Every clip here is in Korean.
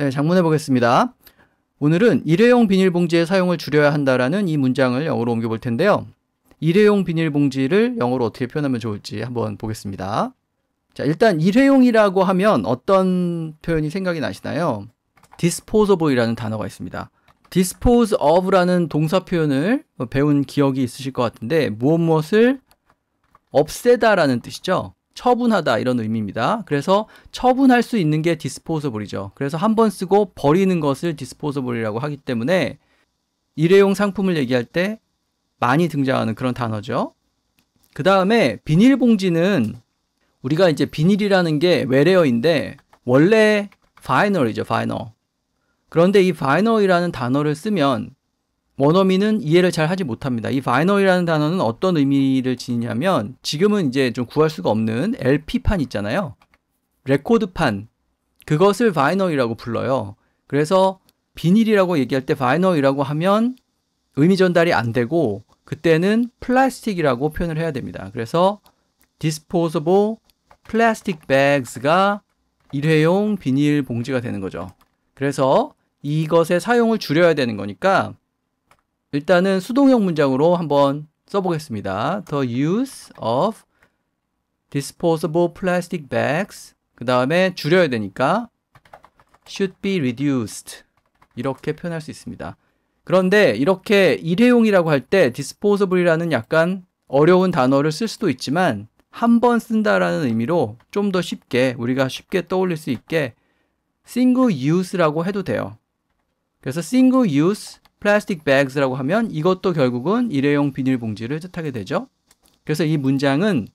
네, 장문해 보겠습니다. 오늘은 일회용 비닐봉지의 사용을 줄여야 한다라는 이 문장을 영어로 옮겨 볼 텐데요. 일회용 비닐봉지를 영어로 어떻게 표현하면 좋을지 한번 보겠습니다. 자, 일단 일회용이라고 하면 어떤 표현이 생각이 나시나요? disposable이라는 단어가 있습니다. dispose of라는 동사 표현을 뭐 배운 기억이 있으실 것 같은데 무엇 무엇을 없애다라는 뜻이죠. 처분하다 이런 의미입니다. 그래서 처분할 수 있는 게 디스포서블이죠. 그래서 한 번 쓰고 버리는 것을 디스포서블이라고 하기 때문에 일회용 상품을 얘기할 때 많이 등장하는 그런 단어죠. 그 다음에 비닐봉지는 우리가 이제 비닐이라는 게 외래어인데 원래 바이널이죠, 바이널. 그런데 이 바이널이라는 단어를 쓰면 원어민은 이해를 잘 하지 못합니다. 이 바이너리라는 단어는 어떤 의미를 지니냐면 지금은 이제 좀 구할 수가 없는 LP판 있잖아요. 레코드판. 그것을 바이너리라고 불러요. 그래서 비닐이라고 얘기할 때 바이너리라고 하면 의미 전달이 안 되고 그때는 플라스틱이라고 표현을 해야 됩니다. 그래서 disposable plastic bags가 일회용 비닐 봉지가 되는 거죠. 그래서 이것의 사용을 줄여야 되는 거니까 일단은 수동형 문장으로 한번 써보겠습니다. The use of disposable plastic bags 그 다음에 줄여야 되니까 should be reduced 이렇게 표현할 수 있습니다. 그런데 이렇게 일회용이라고 할 때 disposable이라는 약간 어려운 단어를 쓸 수도 있지만 한 번 쓴다라는 의미로 좀 더 쉽게 우리가 쉽게 떠올릴 수 있게 single use라고 해도 돼요. 그래서 single use 플라스틱 bags라고 하면 이것도 결국은 일회용 비닐봉지를 뜻하게 되죠. 그래서 이 문장은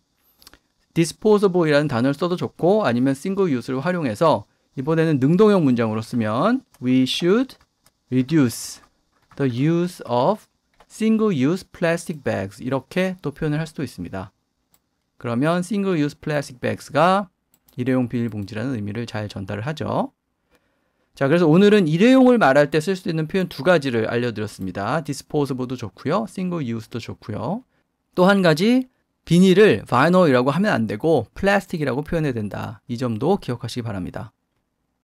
disposable이라는 단어를 써도 좋고 아니면 single use를 활용해서 이번에는 능동형 문장으로 쓰면 we should reduce the use of single use plastic bags 이렇게 또 표현을 할 수도 있습니다. 그러면 single use plastic bags가 일회용 비닐봉지라는 의미를 잘 전달을 하죠. 자, 그래서 오늘은 일회용을 말할 때 쓸 수 있는 표현 두 가지를 알려드렸습니다. d i s p o s a b l e 도 좋고요. single use도 좋고요. 또 한 가지 비닐을 vinyl이라고 하면 안 되고 플라스틱이라고 표현해야 된다. 이 점도 기억하시기 바랍니다.